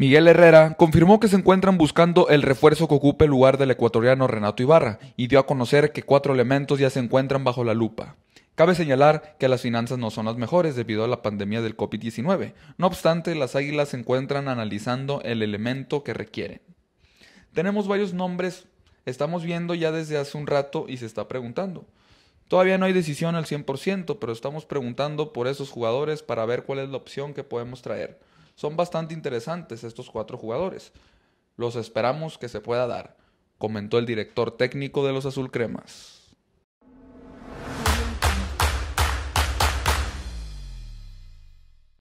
Miguel Herrera confirmó que se encuentran buscando el refuerzo que ocupe el lugar del ecuatoriano Renato Ibarra y dio a conocer que cuatro elementos ya se encuentran bajo la lupa. Cabe señalar que las finanzas no son las mejores debido a la pandemia del COVID-19. No obstante, las águilas se encuentran analizando el elemento que requieren. Tenemos varios nombres, estamos viendo ya desde hace un rato y se está preguntando. Todavía no hay decisión al 100%, pero estamos preguntando por esos jugadores para ver cuál es la opción que podemos traer. Son bastante interesantes estos cuatro jugadores. Los esperamos que se pueda dar, comentó el director técnico de los Azul Cremas.